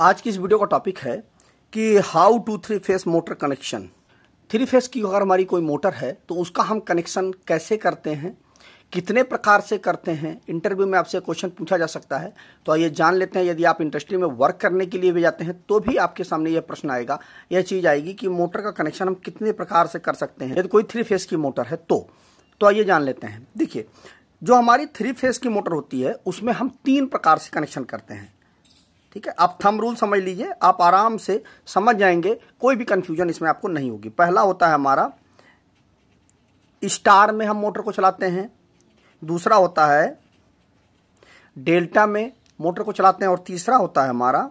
आज की इस वीडियो का टॉपिक है कि how to three phase motor connection three phase की अगर हमारी कोई मोटर है तो उसका हम कनेक्शन कैसे करते हैं कितने प्रकार से करते हैं इंटरव्यू में आपसे क्वेश्चन पूछा जा सकता है तो आइए जान लेते हैं यदि आप इंडस्ट्री में वर्क करने के लिए भी जाते हैं तो भी आपके सामने यह प्रश्न आएगा यह चीज़ आएगी कि मोटर का कनेक्शन हम कितने प्रकार से कर सकते हैं यदि कोई थ्री फेस की मोटर है तो, तो आइए जान लेते हैं देखिए जो हमारी थ्री फेस की मोटर होती है उसमें हम तीन प्रकार से कनेक्शन करते हैं ठीक है आप थम रूल समझ लीजिए आप आराम से समझ जाएंगे कोई भी कन्फ्यूजन इसमें आपको नहीं होगी पहला होता है हमारा स्टार में हम मोटर को चलाते हैं दूसरा होता है डेल्टा में मोटर को चलाते हैं और तीसरा होता है हमारा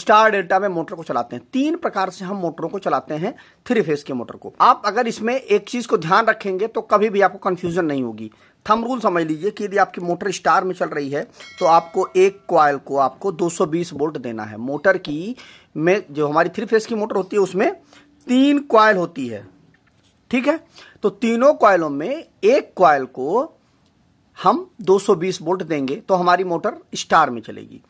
स्टार डेल्टा में मोटर को चलाते हैं तीन प्रकार से हम मोटरों को चलाते हैं थ्री फेस के मोटर को आप अगर इसमें एक चीज को ध्यान रखेंगे तो कभी भी आपको कंफ्यूजन नहीं होगी थम रूल समझ लीजिए कि यदि आपकी मोटर स्टार में चल रही है तो आपको एक क्वाइल को आपको 220 वोल्ट देना है मोटर की में जो हमारी थ्री फेस की मोटर होती है उसमें तीन क्वाइल होती है ठीक है तो तीनों क्वाइलों में एक क्वाइल को हम 220 वोल्ट देंगे तो हमारी मोटर स्टार में चलेगी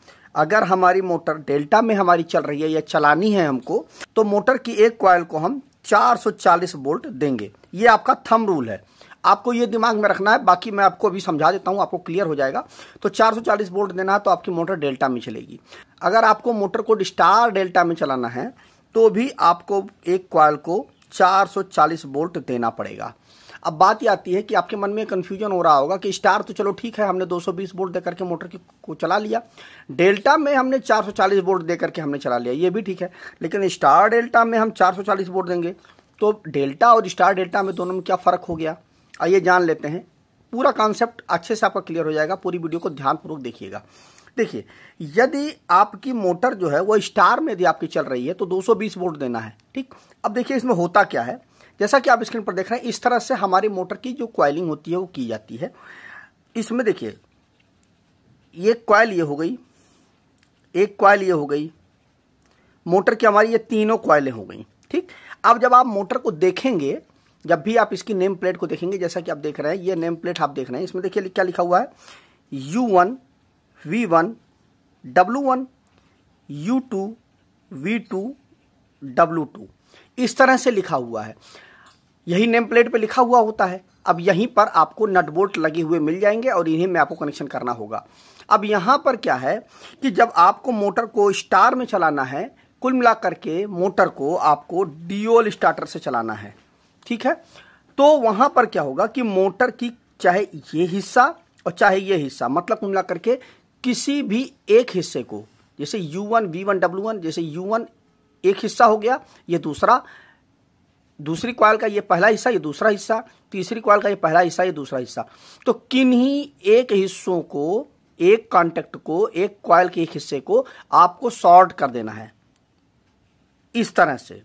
अगर हमारी मोटर डेल्टा में हमारी चल रही है या चलानी है हमको तो मोटर की एक क्वाइल को हम 440 वोल्ट देंगे ये आपका थम रूल है आपको ये दिमाग में रखना है बाकी मैं आपको अभी समझा देता हूँ आपको क्लियर हो जाएगा तो 440 वोल्ट देना है तो आपकी मोटर डेल्टा में चलेगी अगर आपको मोटर को स्टार डेल्टा में चलाना है तो भी आपको एक क्वाइल को 440 वोल्ट देना पड़ेगा अब बात यह आती है कि आपके मन में कन्फ्यूजन हो रहा होगा कि स्टार तो चलो ठीक है हमने 220 वोल्ट देकर के मोटर की को चला लिया डेल्टा में हमने 440 वोल्ट देकर के हमने चला लिया ये भी ठीक है लेकिन स्टार डेल्टा में हम 440 वोल्ट देंगे तो डेल्टा और स्टार डेल्टा में दोनों में क्या फ़र्क हो गया आइए जान लेते हैं पूरा कॉन्सेप्ट अच्छे से आपका क्लियर हो जाएगा पूरी वीडियो को ध्यानपूर्वक देखिएगा देखिए यदि आपकी मोटर जो है वो स्टार में यदि आपकी चल रही है तो 220 वोल्ट देना है ठीक अब देखिए इसमें होता क्या है जैसा कि आप स्क्रीन पर देख रहे हैं इस तरह से हमारी मोटर की जो क्वाइलिंग होती है वो की जाती है इसमें देखिए ये क्वाइल ये हो गई एक क्वाइल ये हो गई मोटर की हमारी ये तीनों क्वाइलें हो गई ठीक अब जब आप मोटर को देखेंगे जब भी आप इसकी नेम प्लेट को देखेंगे जैसा कि आप देख रहे हैं ये नेम प्लेट आप देख रहे हैं इसमें देखिए क्या लिखा हुआ है U one V one W one U two V two W two इस तरह से लिखा हुआ है यही नेम प्लेट पे लिखा हुआ होता है अब यहीं पर आपको नट बोल्ट लगे हुए मिल जाएंगे और इन्हें में आपको कनेक्शन करना होगा अब यहां पर क्या है कि जब आपको मोटर को स्टार में चलाना है कुल मिलाकर के मोटर को आपको डीओल स्टार्टर से चलाना है ठीक है तो वहां पर क्या होगा कि मोटर की चाहे ये हिस्सा और चाहे ये हिस्सा मतलब मिला करके किसी भी एक हिस्से को जैसे U one V one W one जैसे यू वन एक हिस्सा हो गया ये दूसरा दूसरी क्वाल का ये पहला हिस्सा ये दूसरा हिस्सा तीसरी क्वाल का ये पहला हिस्सा ये दूसरा हिस्सा तो किन्हीं एक हिस्सों को एक कांटेक्ट को एक क्वाइल के एक हिस्से को आपको शॉर्ट कर देना है इस तरह से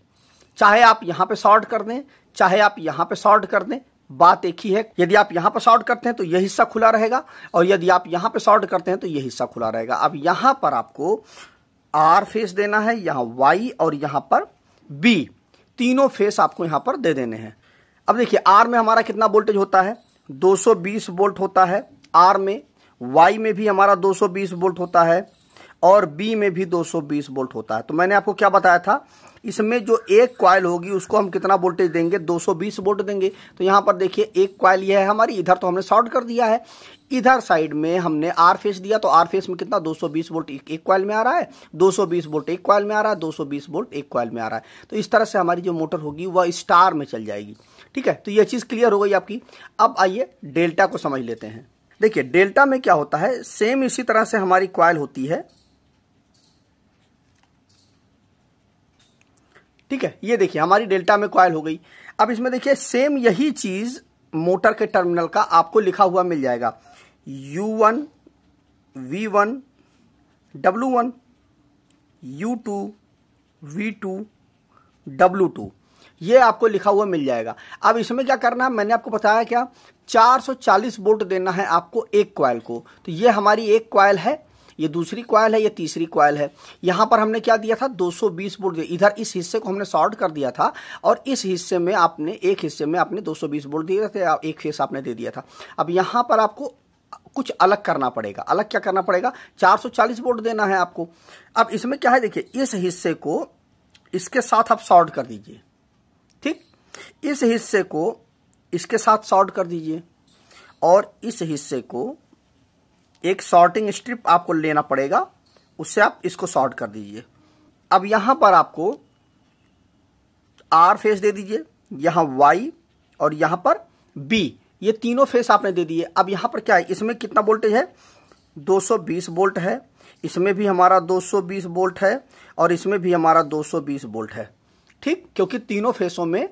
चाहे आप यहां पे शॉर्ट कर दें चाहे आप यहां पे शॉर्ट कर दें बात एक ही है यदि आप यहाँ पर शॉर्ट करते हैं तो यह हिस्सा खुला रहेगा और यदि आप यहाँ पर शॉर्ट करते हैं तो यह हिस्सा खुला रहेगा अब यहाँ पर आपको आर फेस देना है यहाँ वाई और यहाँ पर बी तीनों फेस आपको यहाँ पर दे देने हैं अब देखिए आर में हमारा कितना वोल्टेज होता है 220 वोल्ट होता है आर में वाई में भी हमारा 220 वोल्ट होता है और बी में भी 220 वोल्ट होता है तो मैंने आपको क्या बताया था इसमें जो एक क्वाइल होगी उसको हम कितना वोल्टेज देंगे 220 वोल्ट देंगे तो यहाँ पर देखिए एक क्वाइल यह है हमारी इधर तो हमने शॉर्ट कर दिया है इधर साइड में हमने आर फेस दिया तो आर फेस में कितना 220 वोल्ट एक क्वाइल में आ रहा है 220 वोल्ट एक क्वाइल में आ रहा है 220 वोल्ट एक क्वाइल में आ रहा है तो इस तरह से हमारी जो मोटर होगी वह स्टार में चल जाएगी ठीक है तो यह चीज़ क्लियर हो गई आपकी अब आइए डेल्टा को समझ लेते हैं देखिए डेल्टा में क्या होता है सेम इसी तरह से हमारी क्वाइल होती है ठीक है ये देखिए हमारी डेल्टा में कॉयल हो गई अब इसमें देखिए सेम यही चीज मोटर के टर्मिनल का आपको लिखा हुआ मिल जाएगा U one V one W one U two V two W two ये आपको लिखा हुआ मिल जाएगा अब इसमें क्या करना है मैंने आपको बताया क्या 440 वोल्ट देना है आपको एक क्वाइल को तो ये हमारी एक क्वाइल है ये दूसरी क्वाइल है ये तीसरी क्वाइल है यहां पर हमने क्या दिया था 220 वोल्ट दिया इधर इस हिस्से को हमने शॉर्ट कर दिया था और इस हिस्से में आपने एक हिस्से में आपने 220 वोल्ट दिया था एक फेस आपने दे दिया था अब यहां पर आपको कुछ अलग करना पड़ेगा अलग क्या करना पड़ेगा चार वोल्ट देना है आपको अब इसमें क्या है देखिए इस हिस्से को इसके साथ आप शॉर्ट कर दीजिए ठीक इस हिस्से को इसके साथ शॉर्ट कर दीजिए और इस हिस्से को एक शॉर्टिंग स्ट्रिप आपको लेना पड़ेगा उससे आप इसको शॉर्ट कर दीजिए अब यहां पर आपको आर फेस दे दीजिए यहां वाई और यहां पर बी ये तीनों फेस आपने दे दिए अब यहां पर क्या है इसमें कितना वोल्टेज है 220 वोल्ट है इसमें भी हमारा 220 वोल्ट है और इसमें भी हमारा 220 वोल्ट है ठीक क्योंकि तीनों फेसों में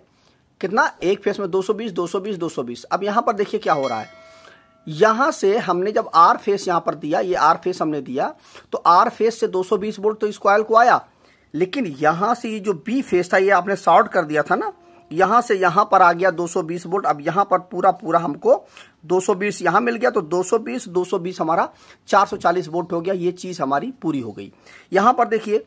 कितना एक फेस में 220 220 220 अब यहां पर देखिए क्या हो रहा है यहां से हमने जब आर फेस यहां पर दिया ये आर फेस हमने दिया तो आर फेस से 220 वोल्ट तो इस कॉयल को आया लेकिन यहां से ये जो बी फेस था ये आपने शॉर्ट कर दिया था ना यहां से यहां पर आ गया 220 वोल्ट अब यहां पर पूरा पूरा हमको 220 यहां मिल गया तो 220 220 हमारा 440 वोल्ट हो गया ये चीज हमारी पूरी हो गई यहां पर देखिए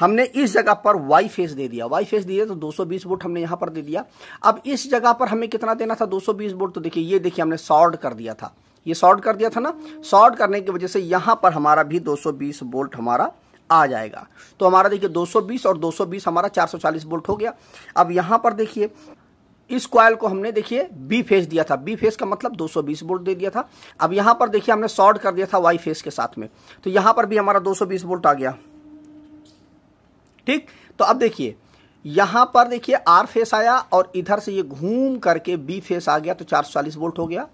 हमने इस जगह पर वाई फेस दे दिया वाई फेस दिया तो 220 वोल्ट हमने यहां पर दे दिया अब इस जगह पर हमें कितना देना था 220 वोल्ट तो देखिए ये देखिए हमने सॉर्ट कर दिया था ये सॉर्ट कर दिया था ना सॉर्ट करने की वजह से यहां पर हमारा भी 220 वोल्ट हमारा आ जाएगा तो हमारा देखिए 220 और 220 हमारा 440 वोल्ट हो गया अब यहां पर देखिए इस कॉयल को हमने देखिए बी फेस दिया था बी फेस का मतलब 220 वोल्ट दे दिया था अब यहां पर देखिए हमने शॉर्ट कर दिया था वाई फेस के साथ में तो यहां पर भी हमारा 220 वोल्ट आ गया ठीक तो अब देखिए यहां पर देखिए आर फेस आया और इधर से ये घूम करके बी फेस आ गया तो 440 वोल्ट हो गया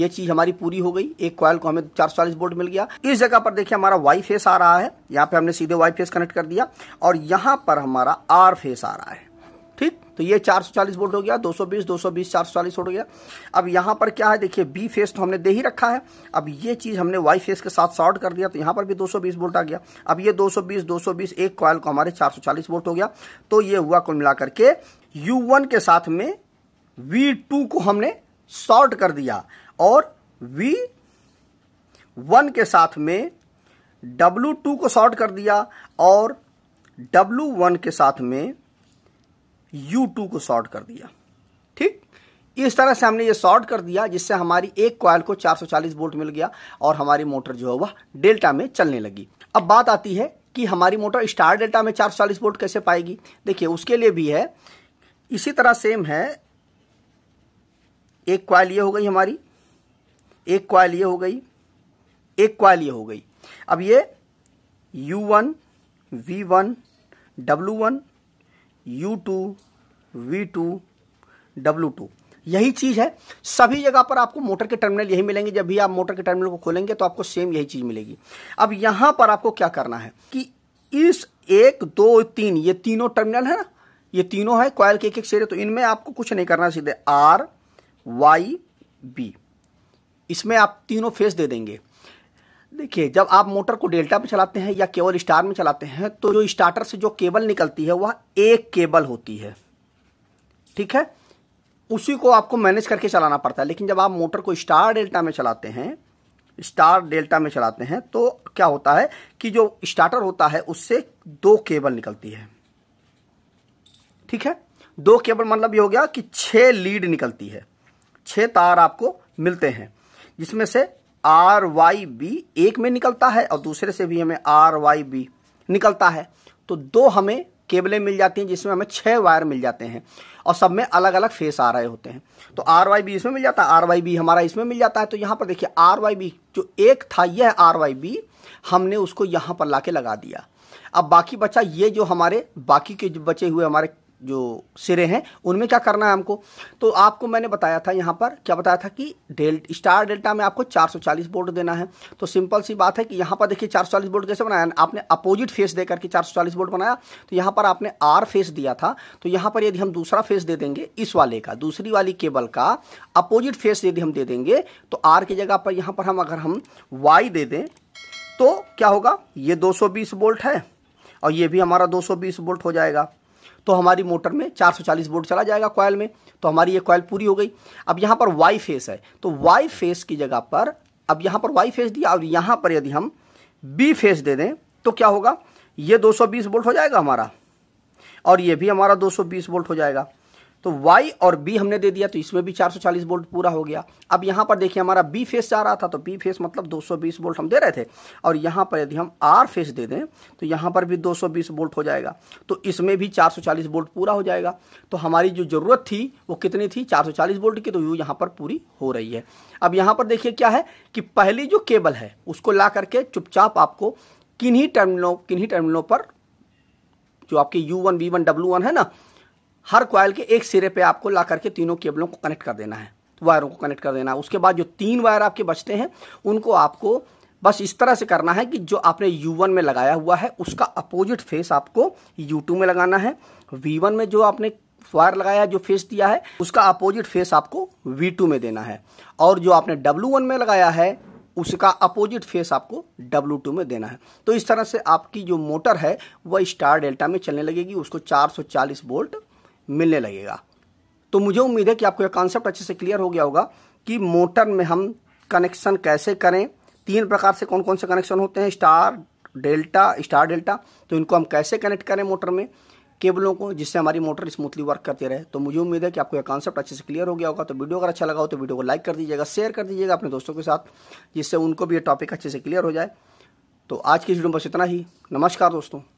ये चीज हमारी पूरी हो गई एक कॉयल को हमें 440 वोल्ट मिल गया इस जगह पर देखिए हमारा वाई फेस आ रहा है यहाँ पे हमने सीधे वाई फेस कनेक्ट कर दिया और यहां पर हमारा आर फेस आ रहा है तो ये 440 वोल्ट हो गया 220 220 440 हो गया अब यहाँ पर क्या है देखिए बी फेस तो हमने दे ही रखा है अब ये चीज़ हमने वाई फेस के साथ शॉर्ट कर दिया तो यहाँ पर भी 220 वोल्ट आ गया अब ये 220 220 एक कॉयल को हमारे 440 वोल्ट हो गया तो ये हुआ कुल मिलाकर के यू के साथ में वी को हमने शॉर्ट कर दिया और वी के साथ में W2 को शॉर्ट कर दिया और W1 के साथ में U2 को शॉर्ट कर दिया ठीक इस तरह से हमने ये शॉर्ट कर दिया जिससे हमारी एक क्वाइल को 440 वोल्ट मिल गया और हमारी मोटर जो है वह डेल्टा में चलने लगी अब बात आती है कि हमारी मोटर स्टार डेल्टा में 440 वोल्ट कैसे पाएगी देखिए उसके लिए भी है इसी तरह सेम है एक क्वाइल ये हो गई हमारी एक क्वाइल ये हो गई एक क्वाइल ये हो गई अब ये one W one U two V two W two यही चीज़ है सभी जगह पर आपको मोटर के टर्मिनल यही मिलेंगे जब भी आप मोटर के टर्मिनल को खोलेंगे तो आपको सेम यही चीज़ मिलेगी अब यहां पर आपको क्या करना है कि इस एक दो तीन ये तीनों टर्मिनल है ना ये तीनों है कॉयल के एक एक शेर तो इनमें आपको कुछ नहीं करना सीधे आर वाई बी इसमें आप तीनों फेस दे देंगे देखिए जब आप मोटर को डेल्टा में चलाते हैं या केवल स्टार में चलाते हैं तो जो स्टार्टर से जो केबल निकलती है वह एक केबल होती है ठीक है उसी को आपको मैनेज करके चलाना पड़ता है लेकिन जब आप मोटर को स्टार डेल्टा में चलाते हैं स्टार डेल्टा में चलाते हैं तो क्या होता है कि जो स्टार्टर होता है उससे दो केबल निकलती है ठीक है दो केबल मतलब ये हो गया कि छह लीड निकलती है छह तार आपको मिलते हैं जिसमें से आर वाई बी एक में निकलता है और दूसरे से भी हमें आर वाई बी निकलता है तो दो हमें केबलें मिल जाती हैं जिसमें हमें छः वायर मिल जाते हैं और सब में अलग अलग फेस आ रहे होते हैं तो आर वाई बी इसमें मिल जाता है आर वाई बी हमारा इसमें मिल जाता है तो यहाँ पर देखिए आर वाई बी जो एक था यह आर वाई बी हमने उसको यहाँ पर ला के लगा दिया अब बाकी बचा ये जो हमारे बाकी के जो बचे हुए हमारे जो सिरे हैं उनमें क्या करना है हमको तो आपको मैंने बताया था यहाँ पर क्या बताया था कि डेल्ट स्टार डेल्टा में आपको 440 वोल्ट देना है तो सिंपल सी बात है कि यहाँ पर देखिए 440 वोल्ट कैसे बनाया आपने अपोजिट फेस देकर के 440 वोल्ट बनाया तो यहाँ पर आपने आर फेस दिया था तो यहाँ पर यदि हम दूसरा फेस दे देंगे इस वाले का दूसरी वाली केबल का अपोजिट फेस यदि हम दे देंगे तो आर की जगह पर यहाँ पर हम अगर हम वाई दे दें तो क्या होगा ये दो वोल्ट है और ये भी हमारा 220 वोल्ट हो जाएगा तो हमारी मोटर में 440 वोल्ट चला जाएगा कॉयल में तो हमारी ये कॉयल पूरी हो गई अब यहाँ पर वाई फेस है तो वाई फेस की जगह पर अब यहाँ पर वाई फेस दिया और यहाँ पर यदि हम बी फेस दे दें तो क्या होगा ये 220 वोल्ट हो जाएगा हमारा और ये भी हमारा 220 वोल्ट हो जाएगा तो y और b हमने दे दिया तो इसमें भी 440 वोल्ट पूरा हो गया अब यहाँ पर देखिए हमारा b फेस जा रहा था तो b फेस मतलब 220 वोल्ट हम दे रहे थे और यहाँ पर यदि हम r फेस दे दें तो यहाँ पर भी 220 वोल्ट हो जाएगा तो इसमें भी 440 वोल्ट पूरा हो जाएगा तो हमारी जो ज़रूरत थी वो कितनी थी 440 वोल्ट की तो यू यहाँ पर पूरी हो रही है अब यहाँ पर देखिए क्या है कि पहली जो केबल है उसको ला करके चुपचाप आपको किन्हीं टर्मिनलों किन्हीं टर्मिनलों पर जो आपके U one V one one है ना हर कॉयल के एक सिरे पे आपको ला करके तीनों केबलों को कनेक्ट कर देना है वायरों तो को कनेक्ट कर देना है उसके बाद जो तीन वायर आपके बचते हैं उनको आपको बस इस तरह से करना है कि जो आपने U1 में लगाया हुआ है उसका अपोजिट फेस आपको U2 में लगाना है V1 में जो आपने वायर लगाया जो फेस दिया है उसका अपोजिट फेस आपको V2 में देना है और जो आपने W1 में लगाया है उसका अपोजिट फेस आपको W2 में देना है तो इस तरह से आपकी जो मोटर है वह स्टार डेल्टा में चलने लगेगी उसको 440 वोल्ट मिलने लगेगा तो मुझे उम्मीद है कि आपको यह कॉन्सेप्ट अच्छे से क्लियर हो गया होगा कि मोटर में हम कनेक्शन कैसे करें तीन प्रकार से कौन कौन से कनेक्शन होते हैं स्टार डेल्टा स्टार डेल्टा तो इनको हम कैसे कनेक्ट करें मोटर में केबलों को जिससे हमारी मोटर स्मूथली वर्क करती रहे तो मुझे उम्मीद है कि आपको यह कॉन्सेप्ट अच्छे से क्लियर हो गया होगा तो वीडियो अगर अच्छा लगा हो तो वीडियो को लाइक कर दीजिएगा शेयर कर दीजिएगा अपने दोस्तों के साथ जिससे उनको भी ये टॉपिक अच्छे से क्लियर हो जाए तो आज की वीडियो में बस इतना ही नमस्कार दोस्तों